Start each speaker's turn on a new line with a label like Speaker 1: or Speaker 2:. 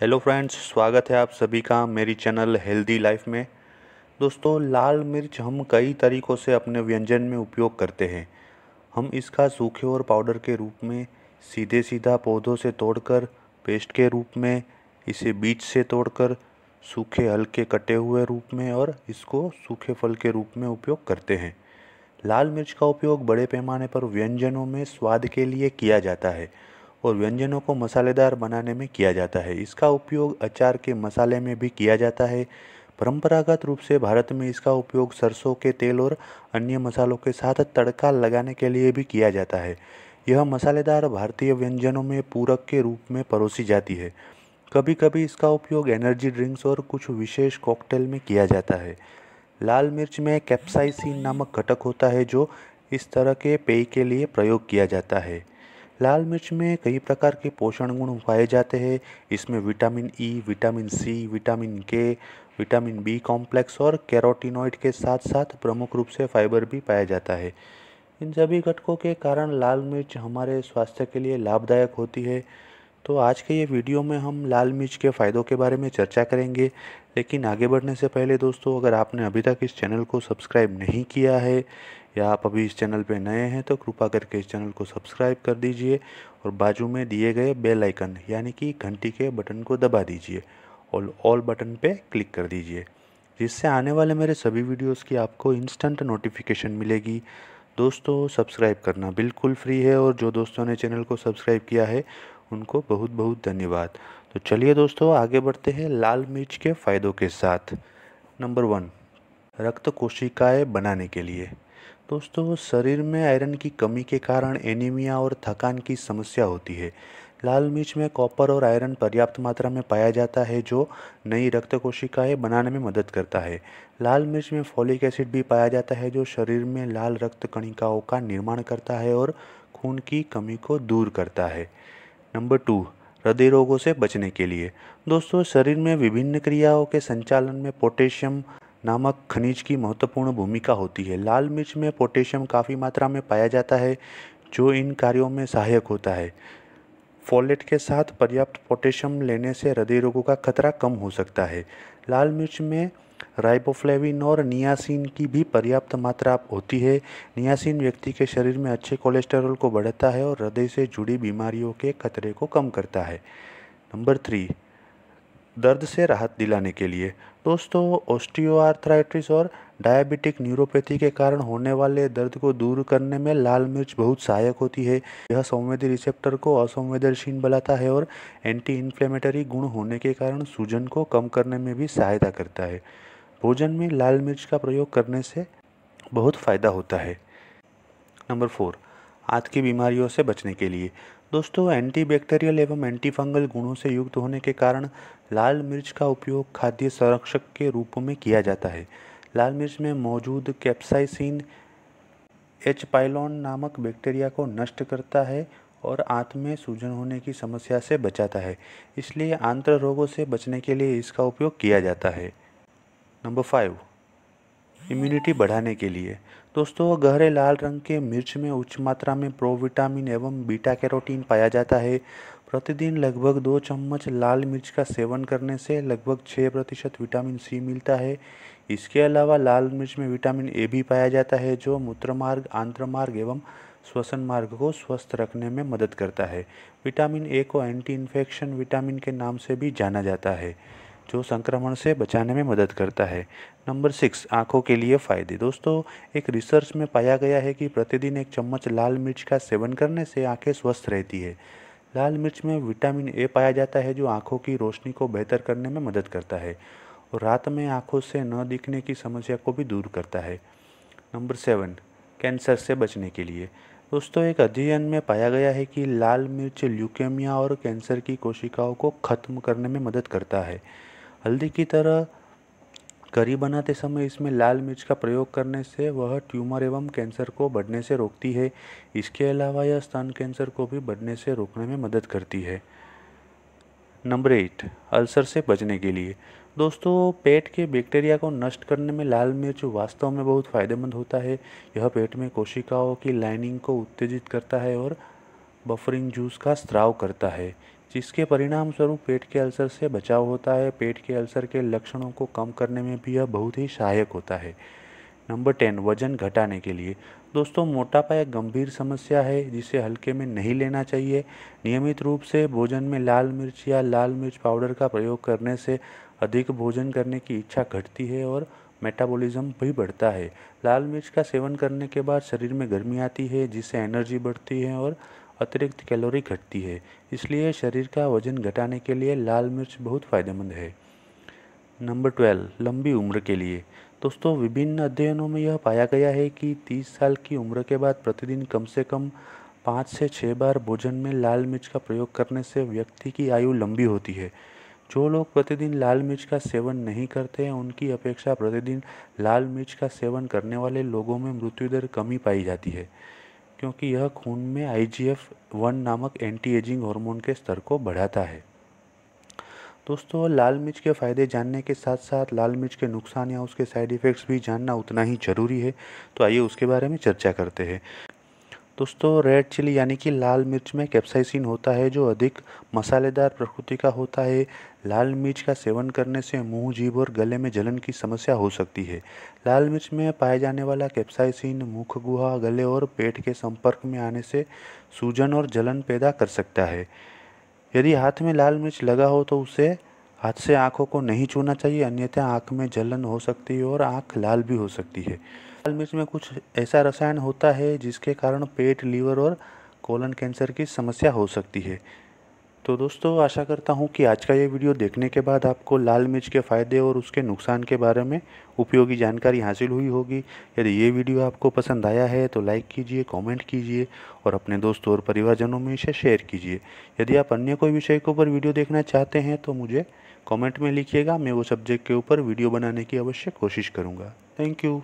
Speaker 1: hello friends स्वागत है आप सभी का मेरी चैनल हेल्दी लाइफ में दोस्तों लाल मिर्च हम कई तरीक़ों से अपने व्यंजन में उपयोग करते हैं हम इसका सूखे और पाउडर के रूप में सीधे सीधा पौधों से तोड़कर पेस्ट के रूप में इसे बीज से तोड़कर सूखे हल्के कटे हुए रूप में और इसको सूखे फल के रूप में उपयोग करते हैं लाल मिर्च का उपयोग बड़े पैमाने पर व्यंजनों में स्वाद के लिए किया जाता है और व्यंजनों को मसालेदार बनाने में किया जाता है इसका उपयोग अचार के मसाले में भी किया जाता है परंपरागत रूप से भारत में इसका उपयोग सरसों के तेल और अन्य मसालों के साथ तड़का लगाने के लिए भी किया जाता है यह मसालेदार भारतीय व्यंजनों में पूरक के रूप में परोसी जाती है कभी कभी इसका उपयोग एनर्जी ड्रिंक्स और कुछ विशेष कॉकटेल में किया जाता है लाल मिर्च में कैप्साइसिन नामक घटक होता है जो इस तरह के पेय के लिए प्रयोग किया जाता है लाल मिर्च में कई प्रकार के पोषण गुण पाए जाते हैं इसमें vitamin E e, vitamin C vitamin K vitamin B complex और कैरोटिनॉइड के साथ साथ प्रमुख रूप से फाइबर भी पाया जाता है इन सभी घटकों के कारण लाल मिर्च हमारे स्वास्थ्य के लिए लाभदायक होती है तो आज के ये वीडियो में हम लाल मिर्च के फ़ायदों के बारे में चर्चा करेंगे लेकिन आगे बढ़ने से पहले दोस्तों अगर आपने अभी तक इस चैनल को सब्सक्राइब नहीं किया है या आप अभी इस चैनल पे नए हैं तो कृपा करके इस चैनल को सब्सक्राइब कर दीजिए और बाजू में दिए गए बेल आइकन यानी कि घंटी के बटन को दबा दीजिए और ऑल बटन पे क्लिक कर दीजिए जिससे आने वाले मेरे सभी वीडियोस की आपको इंस्टेंट नोटिफिकेशन मिलेगी दोस्तों सब्सक्राइब करना बिल्कुल फ्री है और जो दोस्तों ने चैनल को सब्सक्राइब किया है उनको बहुत बहुत धन्यवाद तो चलिए दोस्तों आगे बढ़ते हैं लाल मिर्च के फ़ायदों के साथ नंबर वन रक्त कोशिकाएं बनाने के लिए दोस्तों शरीर में आयरन की कमी के कारण एनीमिया और थकान की समस्या होती है लाल मिर्च में कॉपर और आयरन पर्याप्त मात्रा में पाया जाता है जो नई रक्त कोशिकाएं बनाने में मदद करता है लाल मिर्च में फॉलिक एसिड भी पाया जाता है जो शरीर में लाल रक्त कणिकाओं का निर्माण करता है और खून की कमी को दूर करता है नंबर टू हृदय रोगों से बचने के लिए दोस्तों शरीर में विभिन्न क्रियाओं के संचालन में पोटेशियम नामक खनिज की महत्वपूर्ण भूमिका होती है लाल मिर्च में पोटेशियम काफ़ी मात्रा में पाया जाता है जो इन कार्यों में सहायक होता है फोलेट के साथ पर्याप्त पोटेशियम लेने से हृदय रोगों का खतरा कम हो सकता है लाल मिर्च में राइबोफ्लेविन और नियासिन की भी पर्याप्त मात्रा होती है नियासिन व्यक्ति के शरीर में अच्छे कोलेस्टेरॉल को बढ़ाता है और हृदय से जुड़ी बीमारियों के खतरे को कम करता है नंबर थ्री दर्द से राहत दिलाने के लिए दोस्तों ऑस्टियोआर्थराइटिस और डायबिटिक न्यूरोपैथी के कारण होने वाले दर्द को दूर करने में लाल मिर्च बहुत सहायक होती है यह संवेदी रिसेप्टर को असंवेदनशील बनाता है और एंटी इन्फ्लेमेटरी गुण होने के कारण सूजन को कम करने में भी सहायता करता है भोजन में लाल मिर्च का प्रयोग करने से बहुत फ़ायदा होता है नंबर फोर आँख की बीमारियों से बचने के लिए दोस्तों एंटीबैक्टीरियल एवं एंटीफंगल गुणों से युक्त होने के कारण लाल मिर्च का उपयोग खाद्य संरक्षक के रूप में किया जाता है लाल मिर्च में मौजूद कैप्साइसिन एच पाइलॉन नामक बैक्टीरिया को नष्ट करता है और आंत में सूजन होने की समस्या से बचाता है इसलिए आंत्र रोगों से बचने के लिए इसका उपयोग किया जाता है नंबर फाइव इम्यूनिटी बढ़ाने के लिए दोस्तों गहरे लाल रंग के मिर्च में उच्च मात्रा में प्रोविटामिन एवं बीटा कैरोटीन पाया जाता है प्रतिदिन लगभग दो चम्मच लाल मिर्च का सेवन करने से लगभग छः प्रतिशत विटामिन सी मिलता है इसके अलावा लाल मिर्च में विटामिन ए भी पाया जाता है जो मूत्रमार्ग आंत्रमार्ग एवं श्वसन मार्ग को स्वस्थ रखने में मदद करता है विटामिन ए को एंटी इन्फेक्शन विटामिन के नाम से भी जाना जाता है जो संक्रमण से बचाने में मदद करता है नंबर सिक्स आँखों के लिए फ़ायदे दोस्तों एक रिसर्च में पाया गया है कि प्रतिदिन एक चम्मच लाल मिर्च का सेवन करने से आँखें स्वस्थ रहती है लाल मिर्च में विटामिन ए पाया जाता है जो आँखों की रोशनी को बेहतर करने में मदद करता है और रात में आँखों से न दिखने की समस्या को भी दूर करता है नंबर सेवन कैंसर से बचने के लिए दोस्तों एक अध्ययन में पाया गया है कि लाल मिर्च ल्यूकेमिया और कैंसर की कोशिकाओं को ख़त्म करने में मदद करता है हल्दी की तरह करी बनाते समय इसमें लाल मिर्च का प्रयोग करने से वह ट्यूमर एवं कैंसर को बढ़ने से रोकती है इसके अलावा यह स्तन कैंसर को भी बढ़ने से रोकने में मदद करती है नंबर एट अल्सर से बचने के लिए दोस्तों पेट के बैक्टीरिया को नष्ट करने में लाल मिर्च वास्तव में बहुत फ़ायदेमंद होता है यह पेट में कोशिकाओं की लाइनिंग को उत्तेजित करता है और बफरिंग जूस का स्त्राव करता है जिसके परिणाम स्वरूप पेट के अल्सर से बचाव होता है पेट के अल्सर के लक्षणों को कम करने में भी यह बहुत ही सहायक होता है नंबर टेन वजन घटाने के लिए दोस्तों मोटापा एक गंभीर समस्या है जिसे हल्के में नहीं लेना चाहिए नियमित रूप से भोजन में लाल मिर्च या लाल मिर्च पाउडर का प्रयोग करने से अधिक भोजन करने की इच्छा घटती है और मेटाबॉलिज्म भी बढ़ता है लाल मिर्च का सेवन करने के बाद शरीर में गर्मी आती है जिससे एनर्जी बढ़ती है और अतिरिक्त कैलोरी घटती है इसलिए शरीर का वजन घटाने के लिए लाल मिर्च बहुत फ़ायदेमंद है नंबर ट्वेल्व लंबी उम्र के लिए दोस्तों विभिन्न अध्ययनों में यह पाया गया है कि 30 साल की उम्र के बाद प्रतिदिन कम से कम पाँच से छः बार भोजन में लाल मिर्च का प्रयोग करने से व्यक्ति की आयु लंबी होती है जो लोग प्रतिदिन लाल मिर्च का सेवन नहीं करते हैं उनकी अपेक्षा प्रतिदिन लाल मिर्च का सेवन करने वाले लोगों में मृत्यु दर कमी पाई जाती है क्योंकि यह खून में आई जी एफ वन नामक एंटी एजिंग हार्मोन के स्तर को बढ़ाता है दोस्तों लाल मिर्च के फ़ायदे जानने के साथ साथ लाल मिर्च के नुकसान या उसके साइड इफ़ेक्ट्स भी जानना उतना ही ज़रूरी है तो आइए उसके बारे में चर्चा करते हैं दोस्तों रेड चिली यानी कि लाल मिर्च में कैप्साइसिन होता है जो अधिक मसालेदार प्रकृति का होता है लाल मिर्च का सेवन करने से मुंह जीभ और गले में जलन की समस्या हो सकती है लाल मिर्च में पाया जाने वाला कैप्साइसिन मुख गुहा गले और पेट के संपर्क में आने से सूजन और जलन पैदा कर सकता है यदि हाथ में लाल मिर्च लगा हो तो उसे हाथ से आँखों को नहीं छूना चाहिए अन्यथा आँख में जलन हो सकती है और आँख लाल भी हो सकती है लाल मिर्च में कुछ ऐसा रसायन होता है जिसके कारण पेट लीवर और कोलन कैंसर की समस्या हो सकती है तो दोस्तों आशा करता हूँ कि आज का ये वीडियो देखने के बाद आपको लाल मिर्च के फ़ायदे और उसके नुकसान के बारे में उपयोगी जानकारी हासिल हुई होगी यदि ये वीडियो आपको पसंद आया है तो लाइक कीजिए कमेंट कीजिए और अपने दोस्तों और परिवारजनों में इसे शेयर कीजिए यदि आप अन्य कोई विषय के ऊपर वीडियो देखना चाहते हैं तो मुझे कॉमेंट में लिखिएगा मैं वो सब्जेक्ट के ऊपर वीडियो बनाने की अवश्य कोशिश करूँगा थैंक यू